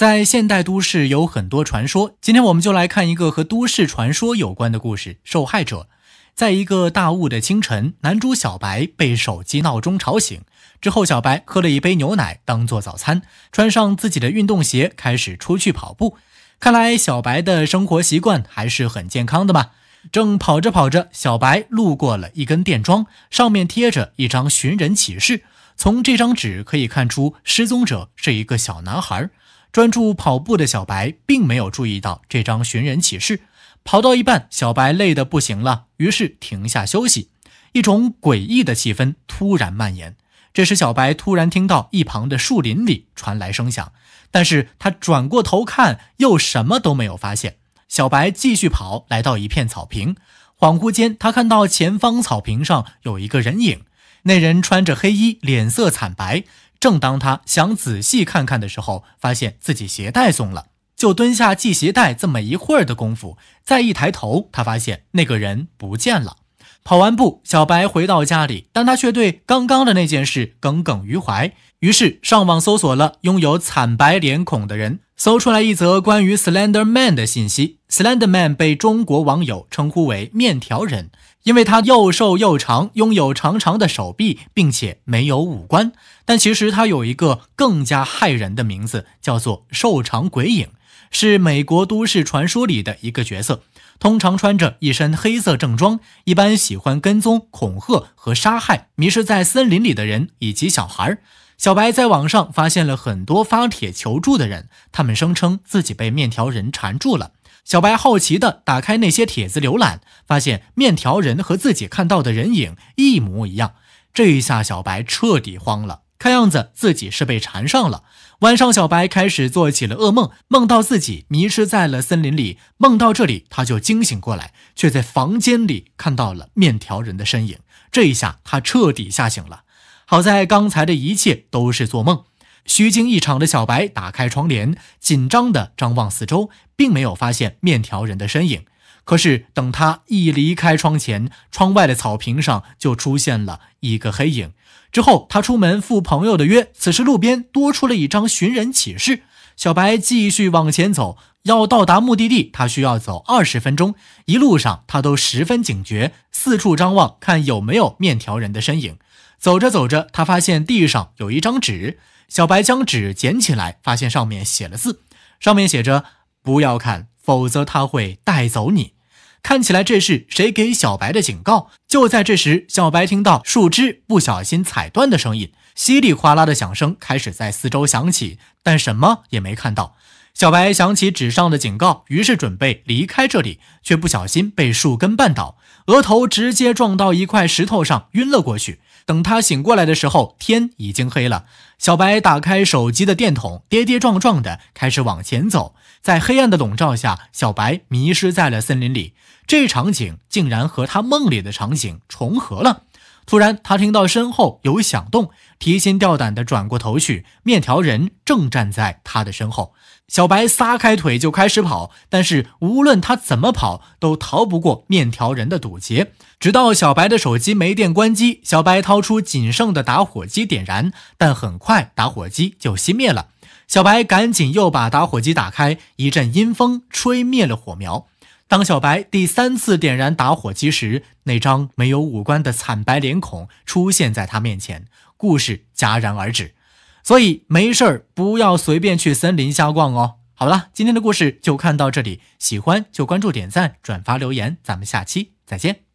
在现代都市有很多传说，今天我们就来看一个和都市传说有关的故事。受害者在一个大雾的清晨，男主小白被手机闹钟吵醒，之后小白喝了一杯牛奶当做早餐，穿上自己的运动鞋开始出去跑步。看来小白的生活习惯还是很健康的嘛。正跑着跑着，小白路过了一根电桩，上面贴着一张寻人启事。从这张纸可以看出，失踪者是一个小男孩。专注跑步的小白并没有注意到这张寻人启事。跑到一半，小白累得不行了，于是停下休息。一种诡异的气氛突然蔓延。这时，小白突然听到一旁的树林里传来声响，但是他转过头看，又什么都没有发现。小白继续跑，来到一片草坪，恍惚间，他看到前方草坪上有一个人影，那人穿着黑衣，脸色惨白。正当他想仔细看看的时候，发现自己鞋带松了，就蹲下系鞋带。这么一会儿的功夫，再一抬头，他发现那个人不见了。跑完步，小白回到家里，但他却对刚刚的那件事耿耿于怀。于是上网搜索了拥有惨白脸孔的人，搜出来一则关于 Slender Man 的信息。Slenderman 被中国网友称呼为“面条人”，因为他又瘦又长，拥有长长的手臂，并且没有五官。但其实他有一个更加骇人的名字，叫做“瘦长鬼影”，是美国都市传说里的一个角色。通常穿着一身黑色正装，一般喜欢跟踪、恐吓和杀害迷失在森林里的人以及小孩。小白在网上发现了很多发帖求助的人，他们声称自己被面条人缠住了。小白好奇地打开那些帖子浏览，发现面条人和自己看到的人影一模一样。这一下，小白彻底慌了，看样子自己是被缠上了。晚上，小白开始做起了噩梦，梦到自己迷失在了森林里。梦到这里，他就惊醒过来，却在房间里看到了面条人的身影。这一下，他彻底吓醒了。好在刚才的一切都是做梦。虚惊一场的小白打开窗帘，紧张地张望四周，并没有发现面条人的身影。可是，等他一离开窗前，窗外的草坪上就出现了一个黑影。之后，他出门赴朋友的约，此时路边多出了一张寻人启事。小白继续往前走，要到达目的地，他需要走二十分钟。一路上，他都十分警觉，四处张望，看有没有面条人的身影。走着走着，他发现地上有一张纸。小白将纸捡起来，发现上面写了字，上面写着“不要看，否则他会带走你。”看起来这是谁给小白的警告。就在这时，小白听到树枝不小心踩断的声音，稀里哗啦的响声开始在四周响起，但什么也没看到。小白想起纸上的警告，于是准备离开这里，却不小心被树根绊倒，额头直接撞到一块石头上，晕了过去。等他醒过来的时候，天已经黑了。小白打开手机的电筒，跌跌撞撞的开始往前走。在黑暗的笼罩下，小白迷失在了森林里。这场景竟然和他梦里的场景重合了。突然，他听到身后有响动，提心吊胆地转过头去，面条人正站在他的身后。小白撒开腿就开始跑，但是无论他怎么跑，都逃不过面条人的堵截。直到小白的手机没电关机，小白掏出仅剩的打火机点燃，但很快打火机就熄灭了。小白赶紧又把打火机打开，一阵阴风吹灭了火苗。当小白第三次点燃打火机时，那张没有五官的惨白脸孔出现在他面前，故事戛然而止。所以没事儿不要随便去森林瞎逛哦。好了，今天的故事就看到这里，喜欢就关注、点赞、转发、留言，咱们下期再见。